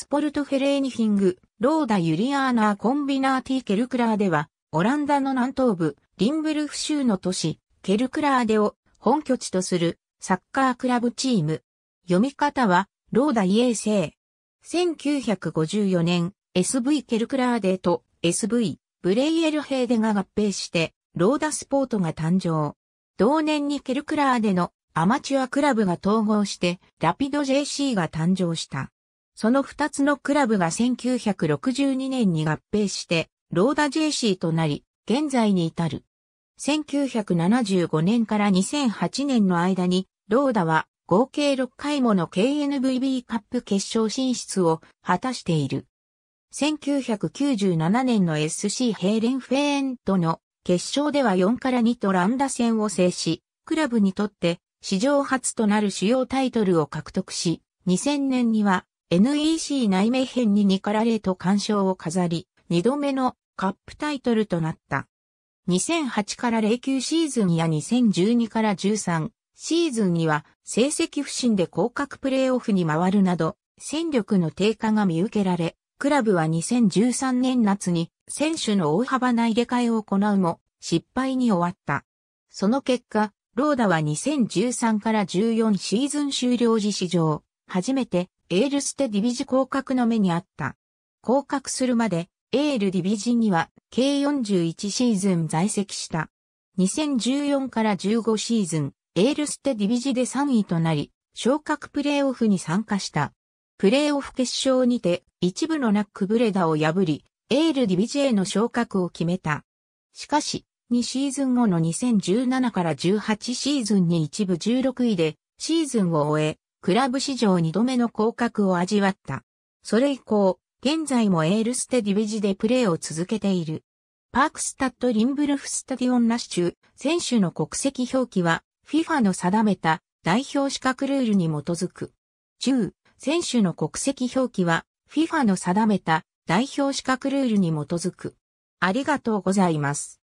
スポルトフェレーニヒング、ローダ・ユリアーナー・コンビナーティ・ケルクラーデは、オランダの南東部、リンブルフ州の都市、ケルクラーデを本拠地とするサッカークラブチーム。読み方は、ローダイエーセー。1954年、SV ケルクラーデと SV ブレイエルヘーデが合併して、ローダスポートが誕生。同年にケルクラーデのアマチュアクラブが統合して、ラピド JC が誕生した。その二つのクラブが1962年に合併して、ローダ JC となり、現在に至る。1975年から2008年の間に、ローダは合計6回もの KNVB カップ決勝進出を果たしている。1997年の SC ヘイレンフェーンとの決勝では4から2と乱打戦を制し、クラブにとって史上初となる主要タイトルを獲得し、2000年には NEC 内名編にニカラレート干渉を飾り、2度目のカップタイトルとなった。2008から09シーズンや2012から13シーズンには成績不振で降格プレーオフに回るなど戦力の低下が見受けられ、クラブは2013年夏に選手の大幅な入れ替えを行うも失敗に終わった。その結果、ローダは2013から14シーズン終了時史上初めてエールステディビジ降格の目にあった。降格するまでエールディビジには計41シーズン在籍した。2014から15シーズン、エールステディビジで3位となり、昇格プレーオフに参加した。プレーオフ決勝にて一部のナックブレダを破り、エールディビジへの昇格を決めた。しかし、2シーズン後の2017から18シーズンに一部16位でシーズンを終え、クラブ史上2度目の降格を味わった。それ以降、現在もエールステディベジでプレーを続けている。パークスタッド・リンブルフ・スタディオン・ラッシュ、選手の国籍表記は、FIFA の定めた代表資格ルールに基づく。中、選手の国籍表記は、FIFA の定めた代表資格ルールに基づく。ありがとうございます。